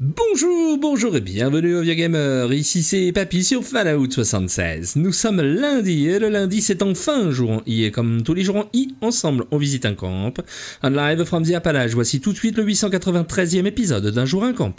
Bonjour, bonjour et bienvenue au Vieux Gamer, ici c'est Papy sur Fallout 76. Nous sommes lundi et le lundi c'est enfin un jour en I et comme tous les jours en I, ensemble on visite un camp. Un live from the Appalaches, voici tout de suite le 893e épisode d'un jour un camp.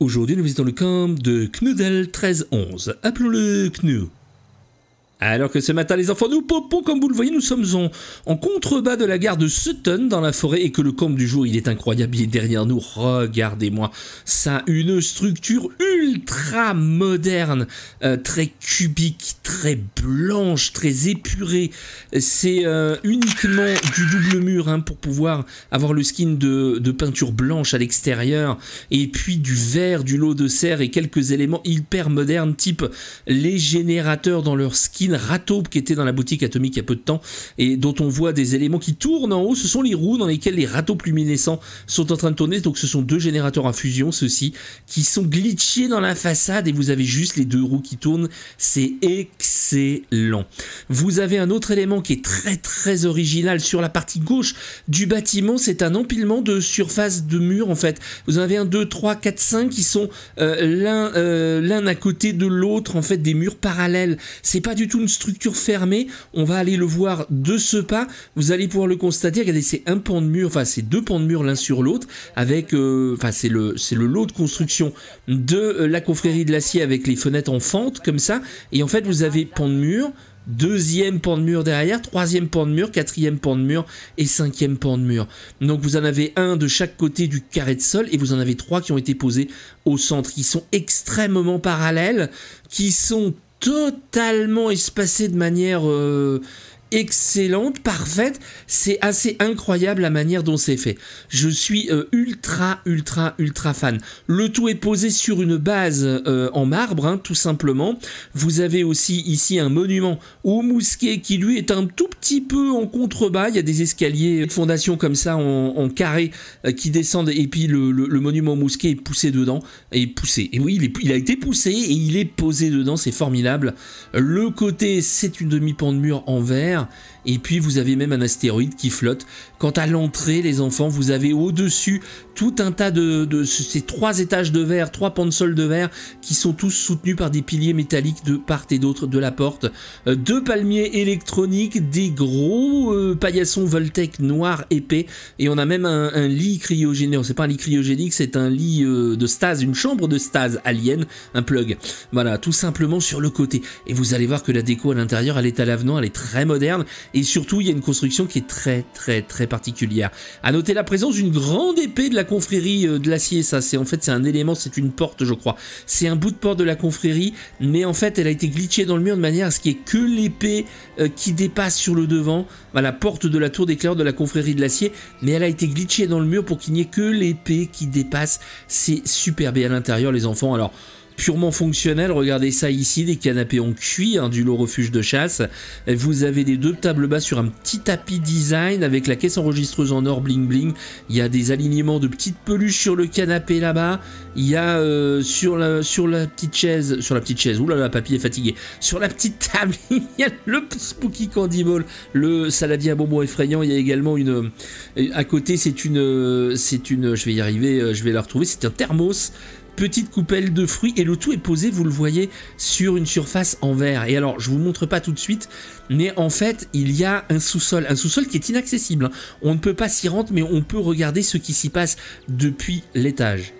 Aujourd'hui, nous visitons le camp de Knudel 1311. Appelons-le Knud. Alors que ce matin, les enfants, nous popons, comme vous le voyez, nous sommes en, contrebas de la gare de Sutton dans la forêt et que le camp du jour, il est incroyable, il est derrière nous. Regardez-moi ça, une structure ultra moderne, euh, très cubique, très blanche, très épurée. C'est euh, uniquement du double mur hein, pour pouvoir avoir le skin de, peinture blanche à l'extérieur et puis du vert, du lot de serre et quelques éléments hyper modernes type les générateurs dans leur skin Bill Rataupe qui était dans la boutique atomique il y a peu de temps et dont on voit des éléments qui tournent en haut. Ce sont les roues dans lesquelles les râteaux luminescents sont en train de tourner. Donc ce sont deux générateurs à fusion, ceux-ci, qui sont glitchés dans la façade et vous avez juste les deux roues qui tournent. C'est excellent. Vous avez un autre élément qui est très très original sur la partie gauche du bâtiment. C'est un empilement de surface de mur en fait. Vous en avez un, deux, trois, quatre, cinq qui sont euh, l'un euh, l'un à côté de l'autre en fait des murs parallèles. C'est pas du tout une structure fermée. On va aller le voir de ce pas. Vous allez pouvoir le constater. Regardez, c'est un pan de mur, enfin c'est deux pans de mur l'un sur l'autre, avec, euh, enfin c'est le, c'est le lot de construction de euh, la confrérie de l'acier avec les fenêtres en fente comme ça. Et en fait, vous avez pan de mur, deuxième pan de mur derrière, troisième pan de mur, quatrième pan de mur et cinquième pan de mur. Donc vous en avez un de chaque côté du carré de sol et vous en avez trois qui ont été posés au centre, qui sont extrêmement parallèles, qui sont totalement espacé de manière euh, excellente, parfaite. C'est assez incroyable la manière dont c'est fait. Je suis euh, ultra, ultra, ultra fan. Le tout est posé sur une base euh, en marbre, hein, tout simplement. Vous avez aussi ici un monument au mousquet qui lui est un tout petit peu en contrebas. Il y a des escaliers, de fondation comme ça en, carré euh, qui descendent et puis le, monument au mousquet est poussé dedans. Et poussé. Et oui, il, il a été poussé et il est posé dedans. C'est formidable. Le côté, c'est une demi-pan de mur en verre. bien. et puis vous avez même un astéroïde qui flotte. Quant à l'entrée, les enfants, vous avez au-dessus tout un tas de, ces trois étages de verre, trois pans de verre, qui sont tous soutenus par des piliers métalliques de part et d'autre de la porte. Euh, deux palmiers électroniques, des gros euh, paillassons Voltec noirs épais, et on a même un, lit cryogénique. c'est pas un lit cryogénique, c'est un lit euh, de stase, une chambre de stase alien, un plug. Voilà, tout simplement sur le côté. Et vous allez voir que la déco à l'intérieur, elle est à l'avenant, elle est très moderne, et surtout il y a une construction qui est très très très particulière. À noter la présence d'une grande épée de la confrérie euh, de l'acier, ça c'est en fait c'est un élément, c'est une porte je crois. C'est un bout de porte de la confrérie, mais en fait elle a été glitchée dans le mur de manière à ce qu'il n'y ait que l'épée euh, qui dépasse sur le devant, Voilà, la porte de la tour d'éclair de la confrérie de l'acier, mais elle a été glitchée dans le mur pour qu'il n'y ait que l'épée qui dépasse. C'est superbe et à l'intérieur les enfants alors purement fonctionnel. Regardez ça ici, des canapés en cuir, hein, du lot refuge de chasse. Vous avez les deux tables bas sur un petit tapis design avec la caisse enregistreuse en or bling bling. Il y a des alignements de petites peluches sur le canapé là-bas. Il y a euh, sur, la, sur la petite chaise, sur la petite chaise, oulala, papy est fatigué. Sur la petite table, il y a le Spooky Candy Ball, le saladier à bonbons effrayant. Il y a également une. Euh, à côté, c'est une. Euh, c'est une. Je vais y arriver, je vais la retrouver. C'est un thermos petite coupelle de fruits et le tout est posé, vous le voyez, sur une surface en verre. Et alors, je vous montre pas tout de suite, mais en fait, il y a un sous-sol, un sous-sol qui est inaccessible. Hein. On ne peut pas s'y rendre, mais on peut regarder ce qui s'y passe depuis l'étage.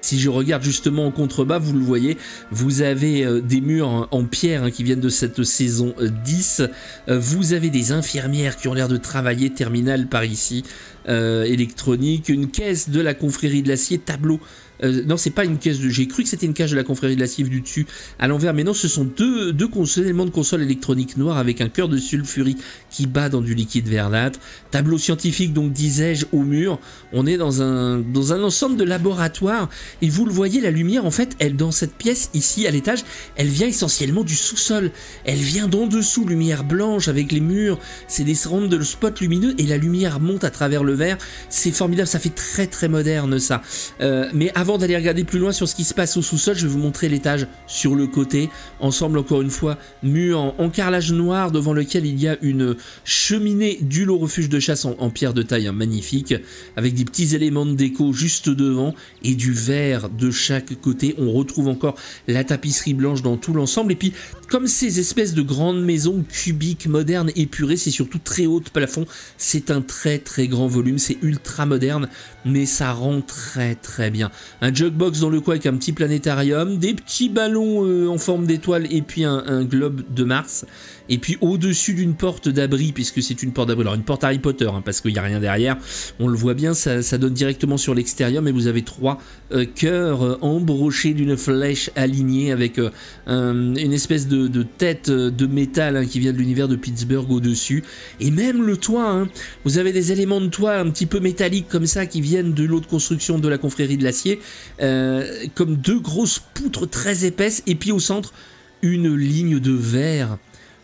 Si je regarde justement en contrebas, vous le voyez, vous avez euh, des murs en pierre hein, qui viennent de cette saison 10. Euh, euh, vous avez des infirmières qui ont l'air de travailler, terminal par ici, électronique, une caisse de la confrérie de l'acier, tableau euh, non, c'est pas une caisse de. J'ai cru que c'était une cage de la confrérie de la Cive du dessus à l'envers, mais non, ce sont deux, deux éléments de console électronique noire avec un cœur de sulfurie qui bat dans du liquide verdâtre. Tableau scientifique, donc disais-je, au mur. On est dans un, dans un ensemble de laboratoires et vous le voyez, la lumière, en fait, elle dans cette pièce ici à l'étage, elle vient essentiellement du sous-sol. Elle vient d'en dessous, lumière blanche avec les murs. C'est des rangs de spot lumineux et la lumière monte à travers le verre. C'est formidable, ça fait très très moderne ça. Euh, mais avant avant d'aller regarder plus loin sur ce qui se passe au sous-sol, je vais vous montrer l'étage sur le côté. Ensemble, encore une fois, mu en, carrelage noir devant lequel il y a une cheminée du lot refuge de chasse en, pierre de taille hein, magnifique, avec des petits éléments de déco juste devant et du verre de chaque côté. On retrouve encore la tapisserie blanche dans tout l'ensemble. Et puis, comme ces espèces de grandes maisons cubiques, modernes, épurées, c'est surtout très haut de plafond. C'est un très très grand volume, c'est ultra moderne, mais ça rend très très bien un jukebox dans le coin avec un petit planétarium, des petits ballons euh, en forme d'étoile et puis un, globe de Mars. Et puis au-dessus d'une porte d'abri, puisque c'est une porte d'abri, alors une porte Harry Potter, hein, parce qu'il n'y a rien derrière, on le voit bien, ça, donne directement sur l'extérieur, mais vous avez trois euh, cœurs euh, embrochés d'une flèche alignée avec une espèce de, tête de métal hein, qui vient de l'univers de Pittsburgh au-dessus. Et même le toit, hein. vous avez des éléments de toit un petit peu métalliques comme ça qui viennent de l'autre construction de la confrérie de l'acier euh, comme deux grosses poutres très épaisses, et puis au centre, une ligne de verre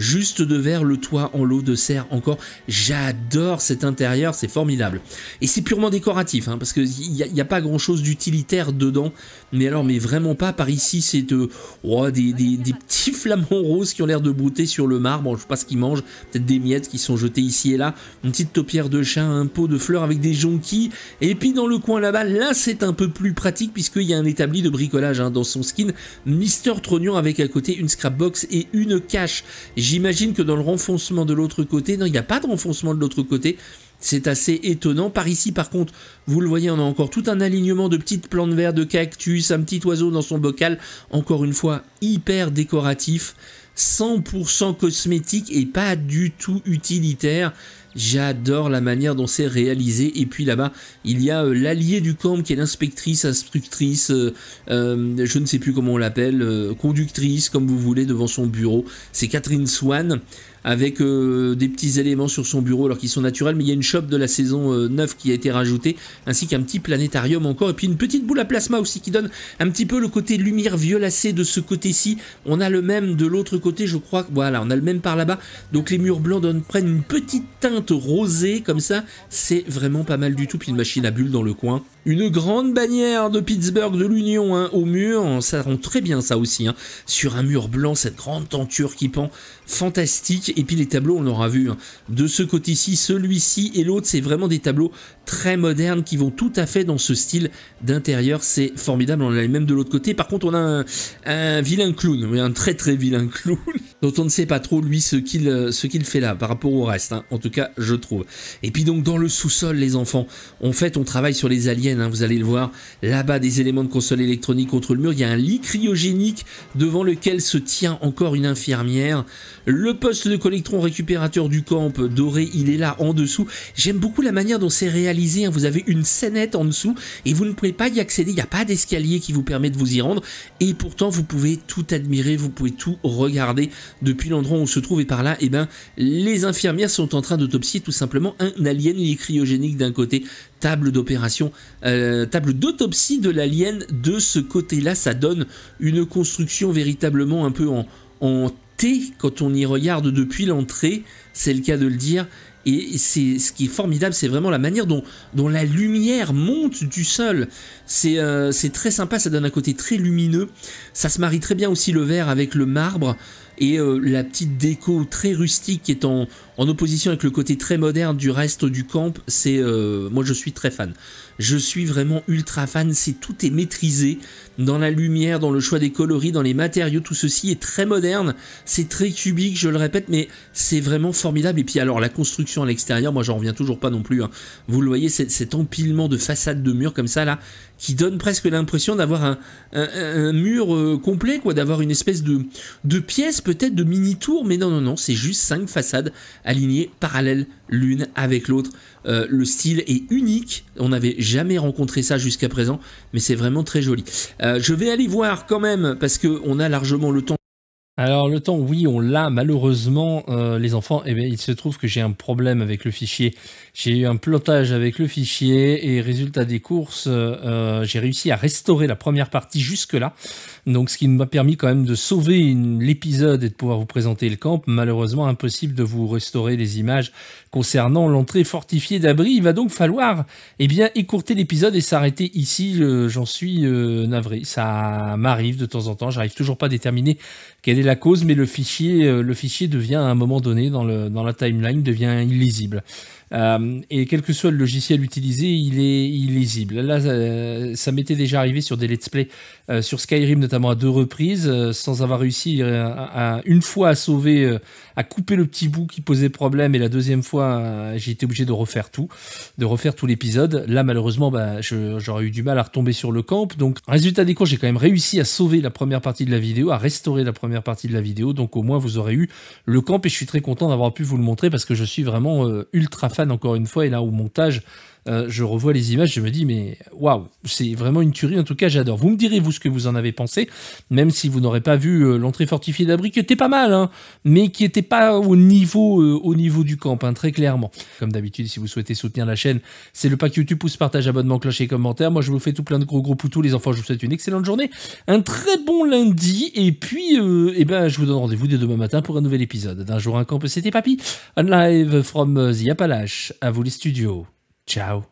juste de verre, le toit en l'eau de serre encore. J'adore cet intérieur, c'est formidable. Et c'est purement décoratif, hein, parce qu'il n'y a, y a, pas grand-chose d'utilitaire dedans. Mais alors, mais vraiment pas. Par ici, c'est euh, oh, des, petits flamants roses qui ont l'air de brouter sur le marbre. Je sais pas ce qu'ils mangent. Peut-être des miettes qui sont jetées ici et là. Une petite taupière de chat, un pot de fleurs avec des jonquilles. Et puis dans le coin là-bas, là, c'est un peu plus pratique puisqu'il y a un établi de bricolage hein, dans son skin. Mister Trognon avec à côté une scrapbox et une cache. J'imagine que dans le renfoncement de l'autre côté, non, il n'y a pas de renfoncement de l'autre côté. C'est assez étonnant. Par ici, par contre, vous le voyez, on a encore tout un alignement de petites plantes vertes, de cactus, un petit oiseau dans son bocal. Encore une fois, hyper décoratif, 100% cosmétique et pas du tout utilitaire. J'adore la manière dont c'est réalisé. Et puis là-bas, il y a euh, l'alliée du camp qui est l'inspectrice, instructrice, euh, euh, je ne sais plus comment on l'appelle, conductrice, comme vous voulez, devant son bureau. C'est Catherine Swan avec des petits éléments sur son bureau alors qu'ils sont naturels mais il y a une shop de la saison 9 qui a été rajoutée ainsi qu'un petit planétarium encore et puis une petite boule à plasma aussi qui donne un petit peu le côté lumière violacée de ce côté-ci on a le même de l'autre côté je crois voilà on a le même par là-bas donc les murs blancs donnent, prennent une petite teinte Rosé rosée comme ça, c'est vraiment pas mal du tout, puis une machine à bulles dans le coin. Une grande bannière de Pittsburgh de l'Union hein, au mur, ça rend très bien ça aussi, hein. sur un mur blanc, cette grande tenture qui pend, fantastique, et puis les tableaux on l'aura vu, hein. de ce côté-ci, celui-ci et l'autre, c'est vraiment des tableaux très modernes qui vont tout à fait dans ce style d'intérieur, c'est formidable, on l'a même de l'autre côté, par contre on a un, vilain clown, un très très vilain clown, dont on ne sait pas trop lui ce qu'il euh, fait là par rapport au reste, en tout cas je trouve. Et puis donc dans le sous-sol les enfants, en fait on travaille sur les aliens, hein, vous allez le voir, là-bas des éléments de console électronique contre le mur, il y a un lit cryogénique devant lequel se tient encore une infirmière, le poste de collectron récupérateur du camp doré il est là en dessous, j'aime beaucoup la manière dont c'est réalisé, hein. vous avez une scénette en dessous et vous ne pouvez pas y accéder, il n'y a pas d'escalier qui vous permet de vous y rendre et pourtant vous pouvez tout admirer, vous pouvez tout regarder depuis l'endroit où on se trouve et par là, et eh ben, les infirmières sont en train de te tout simplement un alien est cryogénique d'un côté, table d'opération, euh, table d'autopsie de l'alien de ce côté-là. Ça donne une construction véritablement un peu en, T quand on y regarde depuis l'entrée, c'est le cas de le dire. Et c'est ce qui est formidable, c'est vraiment la manière dont, la lumière monte du sol. Euh, c'est très sympa, ça donne un côté très lumineux. Ça se marie très bien aussi le vert avec le marbre et euh, la petite déco très rustique qui est en, opposition avec le côté très moderne du reste du camp, c'est euh, moi je suis très fan. Je suis vraiment ultra fan, c'est tout est maîtrisé dans la lumière, dans le choix des coloris, dans les matériaux, tout ceci est très moderne, c'est très cubique, je le répète, mais c'est vraiment formidable. Et puis alors la construction à l'extérieur, moi j'en reviens toujours pas non plus. Hein. Vous le voyez, cet empilement de façades de murs comme ça là, qui donne presque l'impression d'avoir un, mur euh, complet, quoi, d'avoir une espèce de, de pièce, peut-être de mini-tour, mais non, non, non, c'est juste cinq façades alignées parallèles l'une avec l'autre. Euh, le style est unique, on n'avait jamais rencontré ça jusqu'à présent, mais c'est vraiment très joli. Euh, je vais aller voir quand même, parce qu'on a largement le temps alors le temps, oui, on l'a. Malheureusement, euh, les enfants, eh il se trouve que j'ai un problème avec le fichier. J'ai eu un plotage avec le fichier et résultat des courses, euh, euh, j'ai réussi à restaurer la première partie jusque-là. Donc ce qui m'a permis quand même de sauver l'épisode et de pouvoir vous présenter le camp. Malheureusement, impossible de vous restaurer les images concernant l'entrée fortifiée d'abri. Il va donc falloir eh bien, écourter l'épisode et s'arrêter ici. J'en suis navré. Ça m'arrive de temps en temps. J'arrive toujours pas à déterminer quelle est la cause, mais le fichier, euh, le fichier devient à un moment donné dans, le, dans la timeline devient illisible. Euh, et quel que soit le logiciel utilisé, il est illisible. Là, euh, ça m'était déjà arrivé sur des let's play sur Skyrim, notamment à deux reprises, sans avoir réussi à, une fois à sauver, à couper le petit bout qui posait problème, et la deuxième fois, j'ai été obligé de refaire tout, de refaire tout l'épisode. Là, malheureusement, bah, j'aurais eu du mal à retomber sur le camp. Donc, résultat des cours, j'ai quand même réussi à sauver la première partie de la vidéo, à restaurer la première partie de la vidéo. Donc au moins vous aurez eu le camp et je suis très content d'avoir pu vous le montrer parce que je suis vraiment euh, ultra fan encore une fois. Et là au montage, euh, je revois les images, je me dis, mais waouh, c'est vraiment une tuerie. En tout cas, j'adore. Vous me direz, vous, ce que vous en avez pensé, même si vous n'aurez pas vu euh, l'entrée fortifiée d'abri, qui était pas mal, hein, mais qui était pas au niveau, euh, au niveau du camp, hein, très clairement. Comme d'habitude, si vous souhaitez soutenir la chaîne, c'est le pack YouTube, pouce, partage, abonnement, cloche et commentaire. Moi, je vous fais tout plein de gros gros poutous, les enfants. Je vous souhaite une excellente journée, un très bon lundi, et puis, eh ben, je vous donne rendez-vous dès demain matin pour un nouvel épisode d'un jour un camp. C'était Papy, un live from the Appalaches. À vous les studios. Čau.